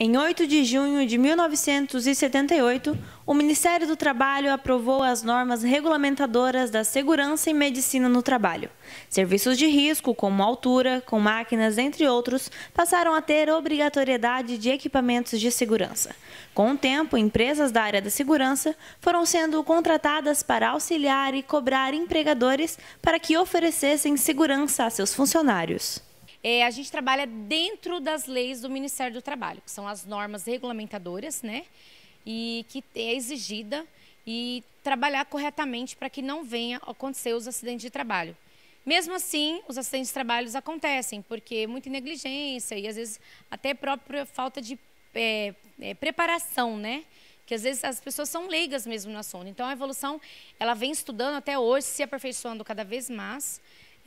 Em 8 de junho de 1978, o Ministério do Trabalho aprovou as normas regulamentadoras da segurança e medicina no trabalho. Serviços de risco, como altura, com máquinas, entre outros, passaram a ter obrigatoriedade de equipamentos de segurança. Com o tempo, empresas da área da segurança foram sendo contratadas para auxiliar e cobrar empregadores para que oferecessem segurança a seus funcionários. É, a gente trabalha dentro das leis do Ministério do Trabalho, que são as normas regulamentadoras, né? E que é exigida e trabalhar corretamente para que não venha acontecer os acidentes de trabalho. Mesmo assim, os acidentes de trabalho acontecem, porque é muita negligência e às vezes até própria falta de é, é, preparação, né? que às vezes as pessoas são leigas mesmo no assunto. Então a evolução, ela vem estudando até hoje, se aperfeiçoando cada vez mais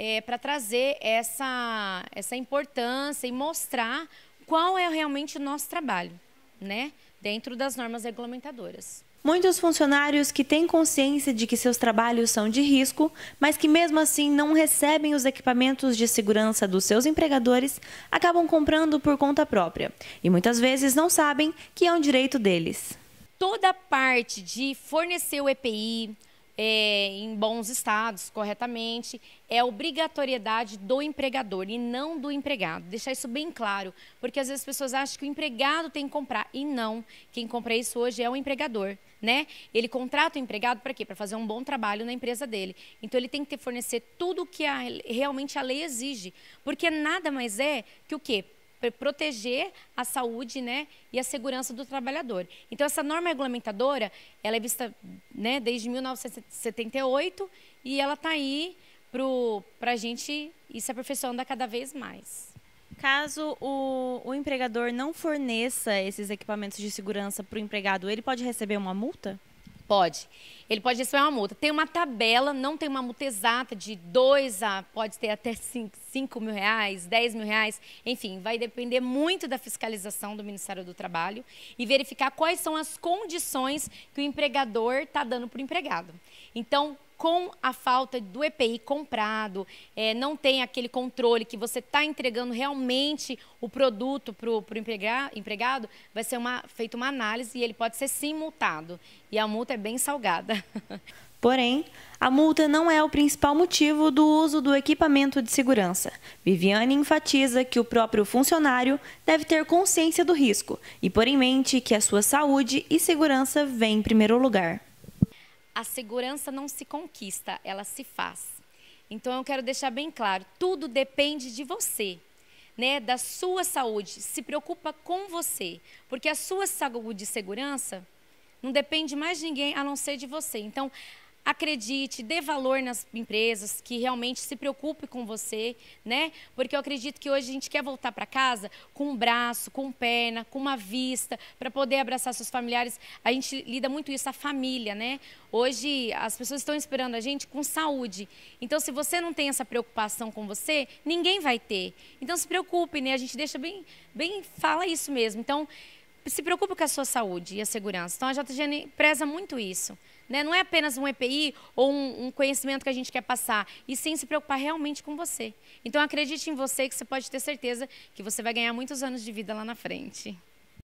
é, para trazer essa, essa importância e mostrar qual é realmente o nosso trabalho, né? Dentro das normas regulamentadoras. Muitos funcionários que têm consciência de que seus trabalhos são de risco, mas que mesmo assim não recebem os equipamentos de segurança dos seus empregadores, acabam comprando por conta própria e muitas vezes não sabem que é um direito deles. Toda a parte de fornecer o EPI, é, em bons estados, corretamente, é obrigatoriedade do empregador e não do empregado. Deixar isso bem claro, porque às vezes as pessoas acham que o empregado tem que comprar e não. Quem compra isso hoje é o empregador, né? Ele contrata o empregado para quê? Para fazer um bom trabalho na empresa dele. Então ele tem que fornecer tudo o que a, realmente a lei exige, porque nada mais é que o quê? proteger a saúde né, e a segurança do trabalhador. Então, essa norma regulamentadora, ela é vista né, desde 1978 e ela está aí para a gente ir se aperfeiçoando cada vez mais. Caso o, o empregador não forneça esses equipamentos de segurança para o empregado, ele pode receber uma multa? Pode. Ele pode receber uma multa. Tem uma tabela, não tem uma multa exata de dois a, pode ter até cinco mil reais, dez mil reais, enfim, vai depender muito da fiscalização do Ministério do Trabalho e verificar quais são as condições que o empregador está dando para o empregado. Então, com a falta do EPI comprado, é, não tem aquele controle que você está entregando realmente o produto para o pro empregado, vai ser uma, feita uma análise e ele pode ser sim multado. E a multa é bem salgada. Porém, a multa não é o principal motivo do uso do equipamento de segurança. Viviane enfatiza que o próprio funcionário deve ter consciência do risco e pôr em mente que a sua saúde e segurança vem em primeiro lugar a segurança não se conquista, ela se faz. Então eu quero deixar bem claro, tudo depende de você, né, da sua saúde. Se preocupa com você, porque a sua saúde e segurança não depende mais de ninguém a não ser de você. Então, acredite, dê valor nas empresas que realmente se preocupe com você, né? Porque eu acredito que hoje a gente quer voltar para casa com um braço, com perna, com uma vista, para poder abraçar seus familiares. A gente lida muito isso a família, né? Hoje as pessoas estão esperando a gente com saúde. Então se você não tem essa preocupação com você, ninguém vai ter. Então se preocupe, né? A gente deixa bem bem fala isso mesmo. Então se preocupa com a sua saúde e a segurança. Então a JGN preza muito isso. Né? Não é apenas um EPI ou um, um, conhecimento que a gente quer passar, e sim se preocupar realmente com você. Então acredite em você que você pode ter certeza que você vai ganhar muitos anos de vida lá na frente.